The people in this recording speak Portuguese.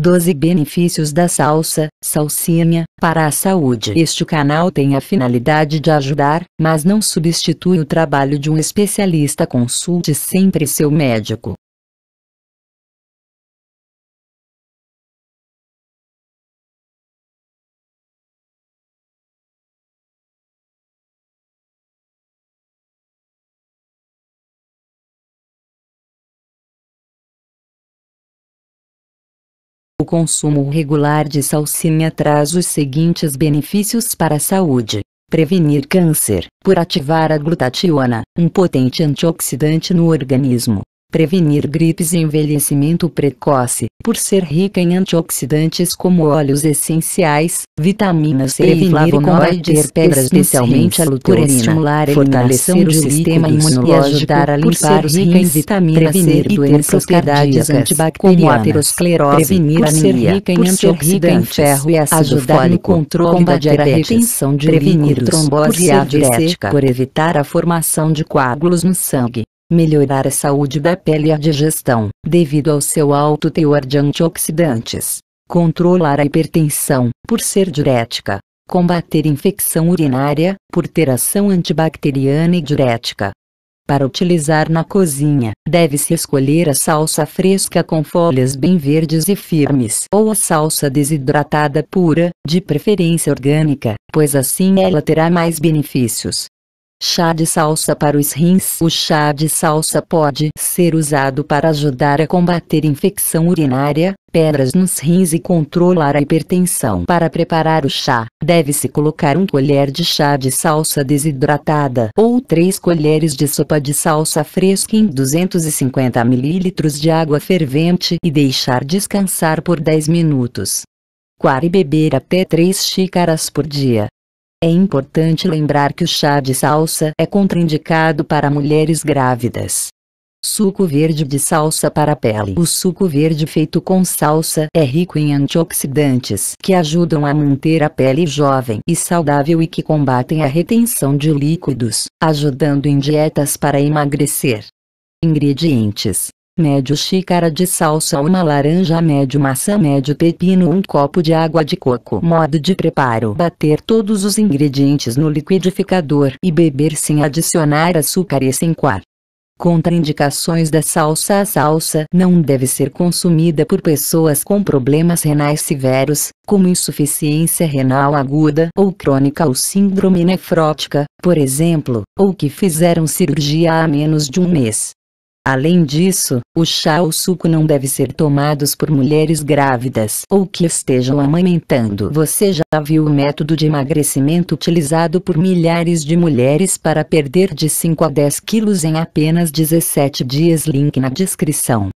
12 Benefícios da salsa, salsinha, para a saúde. Este canal tem a finalidade de ajudar, mas não substitui o trabalho de um especialista. Consulte sempre seu médico. O consumo regular de salsinha traz os seguintes benefícios para a saúde. Prevenir câncer, por ativar a glutationa, um potente antioxidante no organismo prevenir gripes e envelhecimento precoce, por ser rica em antioxidantes como óleos essenciais, vitaminas C prevenir e flavonoides, pedras especialmente a por estimular a fortalecer o sistema imunológico e ajudar a limpar rica em vitamina C e doenças cardíacas antibacterianas, como aterosclerose, prevenir ser rica em antioxidantes, ferro e ácido ajudar no controle da retenção de prevenir trombose e diurética, por evitar a formação de coágulos no sangue, melhorar a saúde da pele e a digestão, devido ao seu alto teor de antioxidantes, controlar a hipertensão, por ser diurética, combater infecção urinária, por ter ação antibacteriana e diurética. Para utilizar na cozinha, deve-se escolher a salsa fresca com folhas bem verdes e firmes ou a salsa desidratada pura, de preferência orgânica, pois assim ela terá mais benefícios. Chá de salsa para os rins. O chá de salsa pode ser usado para ajudar a combater infecção urinária, pedras nos rins e controlar a hipertensão. Para preparar o chá, deve-se colocar um colher de chá de salsa desidratada ou três colheres de sopa de salsa fresca em 250 ml de água fervente e deixar descansar por 10 minutos. Coar e beber até 3 xícaras por dia. É importante lembrar que o chá de salsa é contraindicado para mulheres grávidas. Suco verde de salsa para a pele. O suco verde feito com salsa é rico em antioxidantes que ajudam a manter a pele jovem e saudável e que combatem a retenção de líquidos, ajudando em dietas para emagrecer. Ingredientes: médio xícara de salsa uma laranja médio maçã médio pepino um copo de água de coco. Modo de preparo. Bater todos os ingredientes no liquidificador e beber sem adicionar açúcar e sem coar. Contraindicações da salsa A salsa não deve ser consumida por pessoas com problemas renais severos, como insuficiência renal aguda ou crônica ou síndrome nefrótica, por exemplo, ou que fizeram cirurgia há menos de um mês. Além disso, o chá ou suco não deve ser tomados por mulheres grávidas ou que estejam amamentando. Você já viu o método de emagrecimento utilizado por milhares de mulheres para perder de 5 a 10 quilos em apenas 17 dias. Link na descrição.